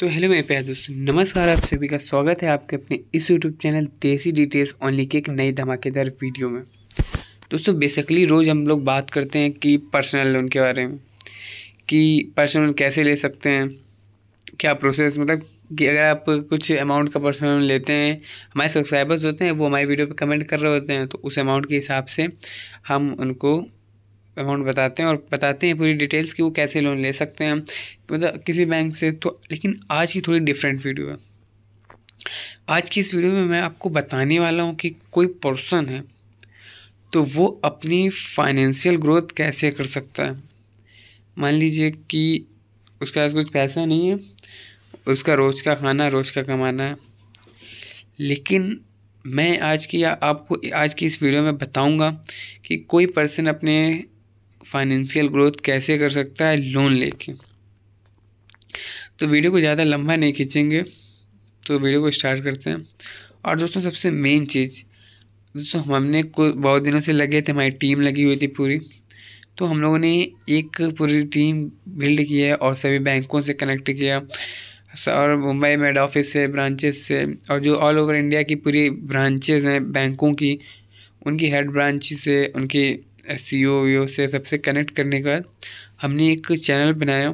तो हेलो मेरे प्यार दोस्तों नमस्कार आप सभी का स्वागत है आपके अपने इस YouTube channel desi details only के एक नई धमाकेदार वीडियो में दोस्तों बेसिकली रोज़ हम लोग बात करते हैं कि पर्सनल लोन के बारे में कि पर्सनल लोन कैसे ले सकते हैं क्या प्रोसेस मतलब कि अगर आप कुछ अमाउंट का पर्सनल लोन लेते हैं हमारे सब्सक्राइबर्स होते हैं वो हमारी वीडियो पर कमेंट कर रहे होते हैं तो उस अमाउंट के हिसाब से हम उनको अमाउंट बताते हैं और बताते हैं पूरी डिटेल्स कि वो कैसे लोन ले सकते हैं मतलब किसी बैंक से तो लेकिन आज की थोड़ी डिफरेंट वीडियो है आज की इस वीडियो में मैं आपको बताने वाला हूँ कि कोई पर्सन है तो वो अपनी फाइनेंशियल ग्रोथ कैसे कर सकता है मान लीजिए कि उसके पास कुछ पैसा नहीं है उसका रोज़ का खाना रोज़ का कमाना है लेकिन मैं आज की या आपको आज की इस वीडियो में बताऊंगा कि कोई पर्सन अपने फाइनेंशियल ग्रोथ कैसे कर सकता है लोन लेके तो वीडियो को ज़्यादा लंबा नहीं खींचेंगे तो वीडियो को स्टार्ट करते हैं और दोस्तों सबसे मेन चीज़ दोस्तों हमने को बहुत दिनों से लगे थे हमारी टीम लगी हुई थी पूरी तो हम लोगों ने एक पूरी टीम बिल्ड की है और सभी बैंकों से कनेक्ट किया और मुंबई में हेड ऑफिस से ब्रांचेस से और जो ऑल ओवर इंडिया की पूरी ब्रांचेस हैं बैंकों की उनकी हेड ब्रांच से उनकी एस सी e e से सबसे कनेक्ट करने के बाद हमने एक चैनल बनाया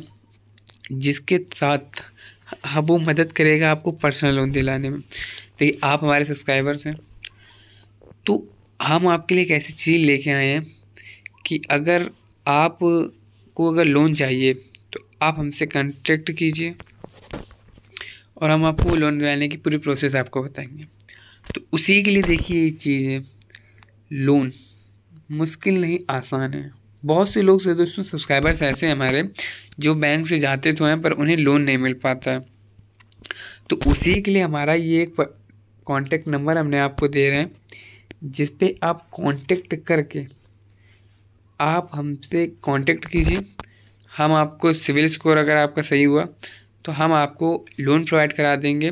जिसके साथ हाँ वो मदद करेगा आपको पर्सनल लोन दिलाने में देखिए तो आप हमारे सब्सक्राइबर्स हैं तो हम आपके लिए एक ऐसी चीज़ लेके आए हैं कि अगर आप को अगर लोन चाहिए तो आप हमसे कॉन्टेक्ट कीजिए और हम आपको लोन दिलाने की पूरी प्रोसेस आपको बताएंगे तो उसी के लिए देखिए ये चीज़ है लोन मुश्किल नहीं आसान है बहुत से लोग से दोस्तों सब्सक्राइबर्स ऐसे हैं हमारे जो बैंक से जाते तो हैं पर उन्हें लोन नहीं मिल पाता है तो उसी के लिए हमारा ये एक कॉन्टेक्ट नंबर हमने आपको दे रहे हैं जिस पे आप कॉन्टेक्ट करके आप हमसे कॉन्टेक्ट कीजिए हम आपको सिविल स्कोर अगर आपका सही हुआ तो हम आपको लोन प्रोवाइड करा देंगे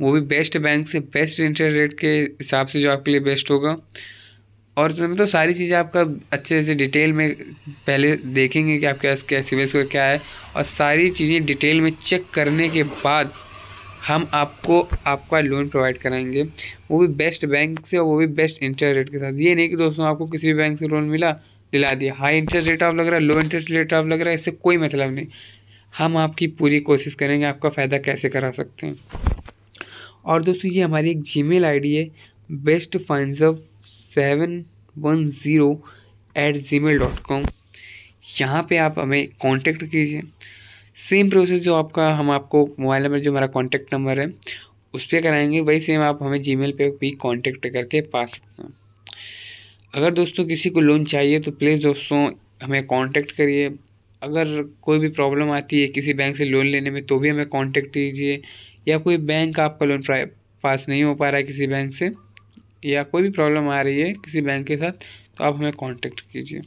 वो भी बेस्ट बैंक से बेस्ट इंटरेस्ट रेट के हिसाब से जो आपके लिए बेस्ट होगा और जो तो मतलब सारी चीज़ें आपका अच्छे से डिटेल में पहले देखेंगे कि आपके पास क्या सिविल स्कोर क्या है और सारी चीज़ें डिटेल में चेक करने के बाद हम आपको आपका लोन प्रोवाइड कराएंगे वो भी बेस्ट बैंक से और वो भी बेस्ट इंटरेस्ट रेट के साथ ये नहीं कि दोस्तों आपको किसी भी बैंक से लोन मिला दिला दिया हाई इंटरेस्ट रेट ऑफ लग रहा है लो इंटरेस्ट रेट ऑफ लग रहा है इससे कोई मतलब नहीं हम आपकी पूरी कोशिश करेंगे आपका फ़ायदा कैसे करा सकते हैं और दोस्तों ये हमारी एक जी मेल है best funds of seven one zero eight Gmail dot com यहाँ पर आप हमें कॉन्टेक्ट कीजिए सेम प्रोसेस जो आपका हम आपको मोबाइल नंबर जो हमारा कॉन्टैक्ट नंबर है उस पर कराएंगे वही सेम आप हमें मेल पर भी कॉन्टेक्ट करके पा सकते हैं अगर दोस्तों किसी को लोन चाहिए तो प्लीज़ दोस्तों हमें कॉन्टेक्ट करिए अगर कोई भी प्रॉब्लम आती है किसी बैंक से लोन लेने में तो भी हमें कॉन्टेक्ट कीजिए या कोई बैंक आपका लोन पास नहीं हो पा रहा है किसी बैंक से या कोई भी प्रॉब्लम आ रही है किसी बैंक के साथ तो आप हमें कॉन्टेक्ट कीजिए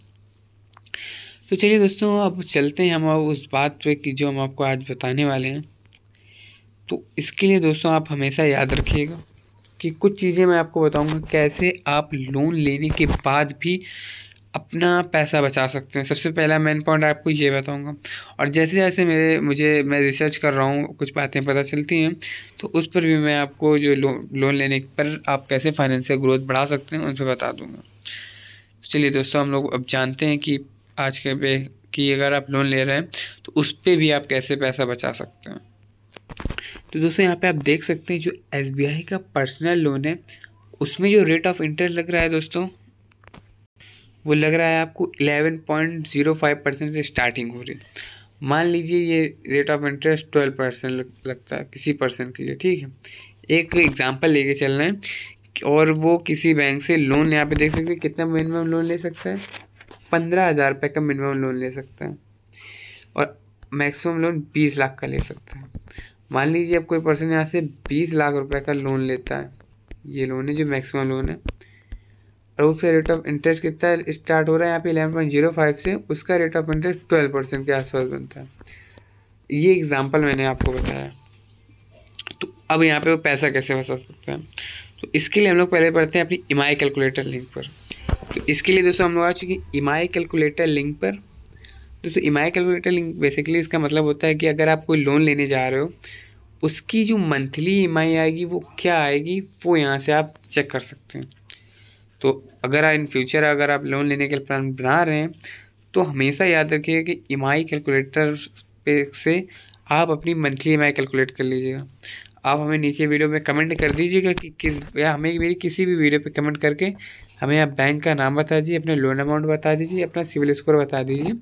तो चलिए दोस्तों अब चलते हैं हम उस बात पे कि जो हम आपको आज बताने वाले हैं तो इसके लिए दोस्तों आप हमेशा याद रखिएगा कि कुछ चीज़ें मैं आपको बताऊंगा कैसे आप लोन लेने के बाद भी अपना पैसा बचा सकते हैं सबसे पहला मेन पॉइंट आपको ये बताऊंगा और जैसे जैसे मेरे मुझे मैं रिसर्च कर रहा हूँ कुछ बातें पता चलती हैं तो उस पर भी मैं आपको जो लो, लोन लेने पर आप कैसे फाइनेंशियल ग्रोथ बढ़ा सकते हैं उन पर बता दूँगा तो चलिए दोस्तों हम लोग अब जानते हैं कि आज के पे कि अगर आप लोन ले रहे हैं तो उस पर भी आप कैसे पैसा बचा सकते हैं तो दोस्तों यहाँ पर आप देख सकते हैं जो एस का पर्सनल लोन है उसमें जो रेट ऑफ इंटरेस्ट लग रहा है दोस्तों वो लग रहा है आपको पॉइंट जीरो फाइव परसेंट से स्टार्टिंग हो रही है मान लीजिए ये rate of interest twelve percent लगता है किसी परसेंट के लिए ठीक है एक एग्जांपल लेके चल रहे हैं और वो किसी बैंक से लोन यहाँ पे देख सकते हैं कितना मिनिमम लोन ले सकता है पंद्रह हज़ार रुपये का मिनिमम लोन ले सकता है और मैक्सिमम लोन बीस लाख का ले सकता है मान लीजिए अब कोई पर्सन यहाँ से बीस लाख रुपये का लोन लेता है ये लोन है जो मैक्सिमम लोन है और उसका रेट ऑफ इंटरेस्ट कितना स्टार्ट हो रहा है यहाँ पे इलेवन पॉइंट जीरो फाइव से उसका rate of interest twelve percent के आसपास बनता है ये एग्ज़ाम्पल मैंने आपको बताया तो अब यहाँ पे वो पैसा कैसे बसा सकता है तो इसके लिए हम लोग पहले पढ़ते हैं अपनी ई कैलकुलेटर लिंक पर तो इसके लिए दोस्तों हम लोग आ चुके हैं ई कैलकुलेटर लिंक पर दोस्तों ई कैलकुलेटर लिंक बेसिकली इसका मतलब होता है कि अगर आप कोई लोन लेने जा रहे हो उसकी जो मंथली ई e आएगी वो क्या आएगी वो यहाँ से आप चेक कर सकते हैं तो अगर इन फ्यूचर अगर आप लोन लेने के प्लान बना रहे हैं तो हमेशा याद रखिएगा कि ई e कैलकुलेटर पे से आप अपनी मंथली ई कैलकुलेट कर लीजिएगा आप हमें नीचे वीडियो में कमेंट कर दीजिएगा कि किस या हमें मेरी किसी भी वीडियो पे कमेंट करके हमें आप बैंक का नाम बता दीजिए अपने लोन अमाउंट बता दीजिए अपना सिविल स्कोर बता दीजिए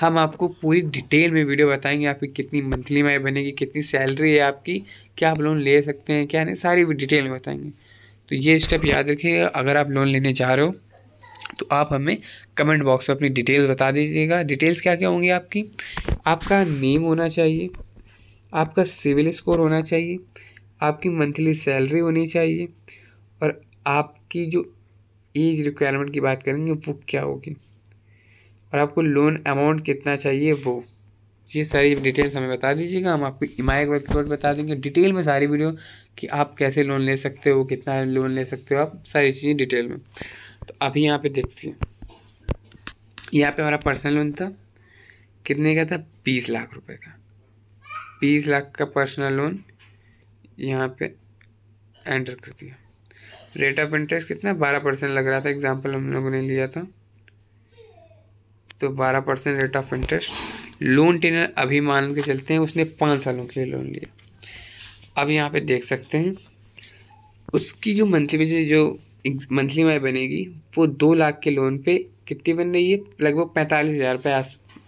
हम आपको पूरी डिटेल में वीडियो बताएंगे आपकी कितनी मंथली ई e बनेगी कितनी सैलरी है आपकी क्या आप लोन ले सकते हैं क्या नहीं सारी डिटेल में बताएंगे तो ये स्टेप याद रखिएगा अगर आप लोन लेने जा रहे हो तो आप हमें कमेंट बॉक्स में अपनी डिटेल्स बता दीजिएगा डिटेल्स क्या क्या होंगी आपकी आपका नेम होना चाहिए आपका सिविल स्कोर होना चाहिए आपकी मंथली सैलरी होनी चाहिए और आपकी जो एज रिक्वायरमेंट की बात करेंगे वो क्या होगी और आपको लोन अमाउंट कितना चाहिए वो ये सारी डिटेल्स हमें बता दीजिएगा हम आपको ई का वेबसाइट बता देंगे डिटेल में सारी वीडियो कि आप कैसे लोन ले सकते हो कितना लोन ले सकते हो आप सारी चीज़ें डिटेल में तो अभी यहाँ पे हैं यहाँ पे हमारा पर्सनल लोन था कितने का था बीस लाख रुपए का बीस लाख का पर्सनल लोन यहाँ पे एंटर कर दिया रेट ऑफ इंटरेस्ट कितना बारह परसेंट लग रहा था एग्जाम्पल हम लोगों ने लिया था तो बारह percent rate of interest loan tenure अभी मान के चलते हैं उसने पाँच सालों के लिए लोन लिया अब यहाँ पे देख सकते हैं उसकी जो मंथली जो मंथली माई बनेगी वो दो लाख के लोन पे कितनी बन रही है लगभग पैंतालीस हज़ार रुपये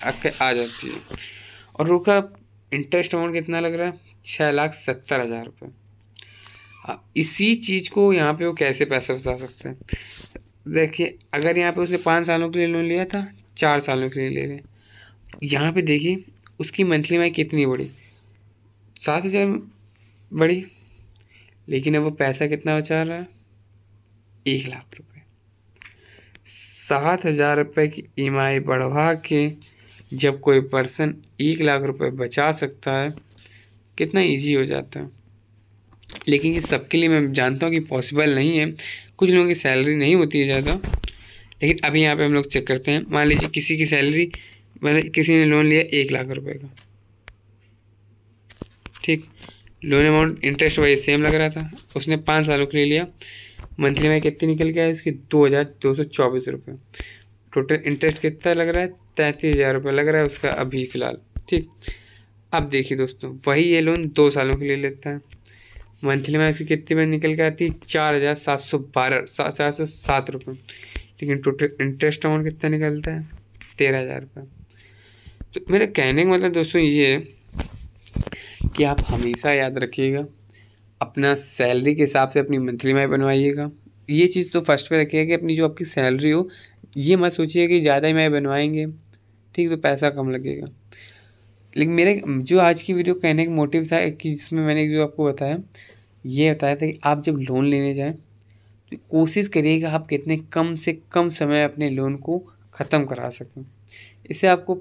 आपके आ जाती है और रोका इंटरेस्ट अमाउंट कितना लग रहा है छः लाख सत्तर हज़ार रुपये हाँ, इसी चीज़ को यहाँ पे वो कैसे पैसा बचा सकते हैं देखिए अगर यहाँ पे उसने पाँच सालों के लिए लोन लिया था चार सालों के लिए ले लें यहाँ पे देखिए उसकी मंथली माई कितनी बढ़ी सात हज़ार बढ़ी लेकिन अब वो पैसा कितना बचा रहा है एक लाख रुपए सात हज़ार रुपये की ई एम आई बढ़वा के जब कोई पर्सन एक लाख रुपए बचा सकता है कितना इजी हो जाता है लेकिन ये सबके लिए मैं जानता हूँ कि पॉसिबल नहीं है कुछ लोगों की सैलरी नहीं होती है ज़्यादा लेकिन अभी यहाँ पे हम लोग चेक करते हैं मान लीजिए किसी की सैलरी मैंने किसी ने लोन लिया एक लाख रुपए का ठीक loan amount interest wise same लग रहा था उसने पाँच सालों के लिए लिया मंथली में कितनी निकल गया उसकी दो हज़ार दो सौ चौबीस रुपये टोटल इंटरेस्ट कितना लग रहा है तैंतीस हज़ार रुपये लग रहा है उसका अभी फ़िलहाल ठीक अब देखिए दोस्तों वही ये लोन दो सालों के लिए लेता है मंथली में उसकी कितनी में निकल के आती है चार हज़ार सात सौ बारह सात सौ सात रुपये लेकिन टोटल इंटरेस्ट अमाउंट कितना निकलता है तेरह हज़ार रुपये तो मेरे कहने का मतलब दोस्तों ये है कि आप हमेशा याद रखिएगा अपना सैलरी के हिसाब से अपनी मंथली माई बनवाइएगा ये चीज़ तो फर्स्ट पे रखिएगा कि अपनी जो आपकी सैलरी हो ये मत सोचिए कि ज़्यादा ई बनवाएंगे ठीक तो पैसा कम लगेगा लेकिन मेरे जो आज की वीडियो कहने का मोटिव था कि जिसमें मैंने जो आपको बताया ये बताया था कि आप जब लोन लेने जाएँ तो कोशिश करिएगा आप कितने कम से कम समय अपने लोन को ख़त्म करा सकें इससे आपको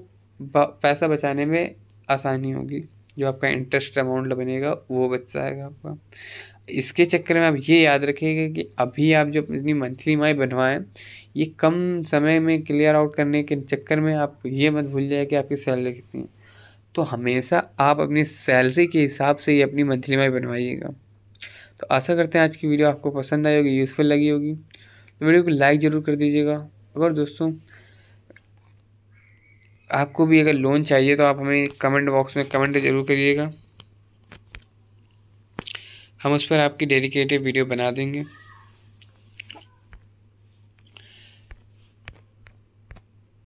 पैसा बचाने में आसानी होगी जो आपका इंटरेस्ट अमाउंट बनेगा वो बच जाएगा आपका इसके चक्कर में आप ये याद रखिएगा कि अभी आप जो अपनी मंथली माई बनवाएं ये कम समय में क्लियर आउट करने के चक्कर में आप ये मत भूल जाए कि आपकी सैलरी कितनी है तो हमेशा आप अपनी सैलरी के हिसाब से ही अपनी मंथली माई बनवाइएगा तो आशा करते हैं आज की वीडियो आपको पसंद आई होगी यूज़फुल लगी होगी तो वीडियो को लाइक ज़रूर कर दीजिएगा अगर दोस्तों आपको भी अगर लोन चाहिए तो आप हमें कमेंट बॉक्स में कमेंट जरूर करिएगा हम उस पर आपकी डेडिकेटेड वीडियो बना देंगे